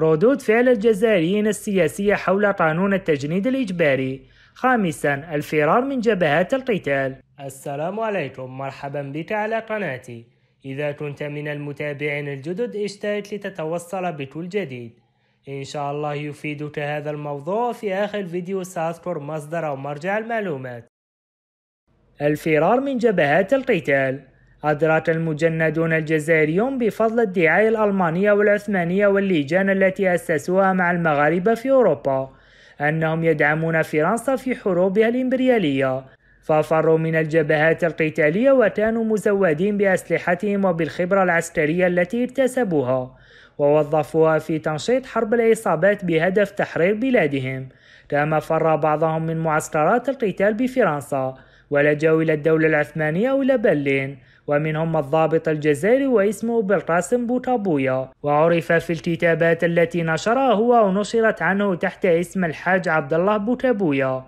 ردود فعل الجزائريين السياسية حول قانون التجنيد الإجباري خامسا الفرار من جبهات القتال السلام عليكم مرحبا بك على قناتي إذا كنت من المتابعين الجدد اشترك لتتوصل بكل جديد إن شاء الله يفيدك هذا الموضوع في آخر الفيديو سأذكر مصدر أو مرجع المعلومات الفرار من جبهات القتال أدرك المجندون الجزائريون بفضل الدعاية الألمانية والعثمانية والليجان التي أسسوها مع المغاربة في أوروبا أنهم يدعمون فرنسا في حروبها الإمبريالية ففروا من الجبهات القتالية وكانوا مزودين بأسلحتهم وبالخبرة العسكرية التي اكتسبوها ووظفوها في تنشيط حرب العصابات بهدف تحرير بلادهم كما فر بعضهم من معسكرات القتال بفرنسا ولجأوا إلى الدولة العثمانية وإلى برلين ومنهم الضابط الجزائري واسمه بالقاسم بوتابويا وعرف في الكتابات التي نشرها هو ونشرت عنه تحت اسم الحاج عبد الله بوتابويا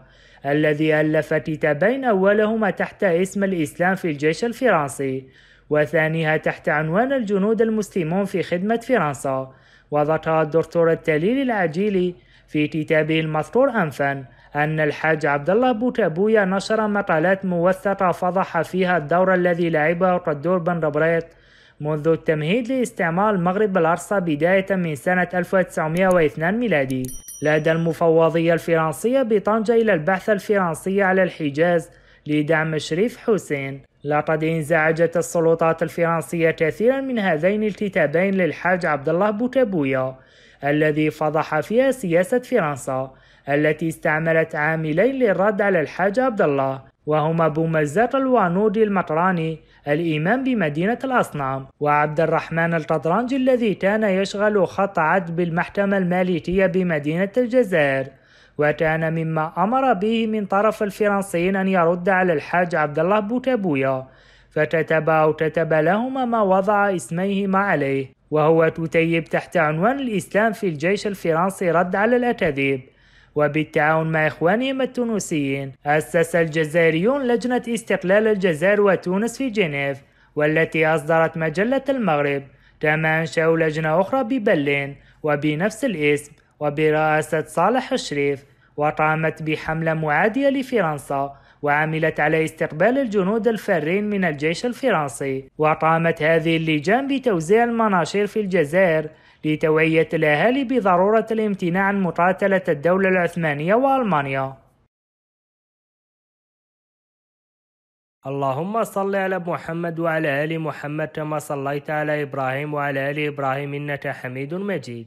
الذي ألف كتابين أولهما تحت اسم الإسلام في الجيش الفرنسي وثانيها تحت عنوان الجنود المسلمون في خدمة فرنسا وذكر الدكتور التليل العجيلي في كتابه المذكور أنفا أن الحاج عبد الله بوتابويا نشر مقالات موثقة فضح فيها الدور الذي لعبه قدور بن ربريت منذ التمهيد لاستعمار المغرب الأرصى بداية من سنة 1902 ميلادي لدى المفوضية الفرنسية بطنجة إلى البعثة الفرنسية على الحجاز لدعم شريف حسين لقد انزعجت السلطات الفرنسية كثيرا من هذين الكتابين للحاج عبد الله بوتابويا الذي فضح فيها سياسة فرنسا التي استعملت عاملين للرد على الحاج عبد الله وهما بومزات الوانودي المطراني الإمام بمدينة الأصنام وعبد الرحمن الطدرانجي الذي كان يشغل خط عد بالمحكمة الماليتية بمدينة الجزائر وكان مما أمر به من طرف الفرنسيين أن يرد على الحاج عبد الله بوتابويا فكتب أو كتب لهما ما وضع اسميهما عليه وهو كتيب تحت عنوان الإسلام في الجيش الفرنسي رد على الأكاذيب وبالتعاون مع إخوانهم التونسيين أسس الجزائريون لجنة استقلال الجزائر وتونس في جنيف والتي أصدرت مجلة المغرب كما أنشأوا لجنة أخرى ببلين وبنفس الاسم وبرئاسة صالح الشريف وقامت بحملة معادية لفرنسا وعملت على استقبال الجنود الفارين من الجيش الفرنسي وقامت هذه اللجان بتوزيع المناشير في الجزائر لتوعية الأهالي بضرورة الامتناع عن مقاتلة الدولة العثمانية وألمانيا اللهم صل على محمد وعلى آل محمد كما صليت على إبراهيم وعلى آل إبراهيم إنك حميد مجيد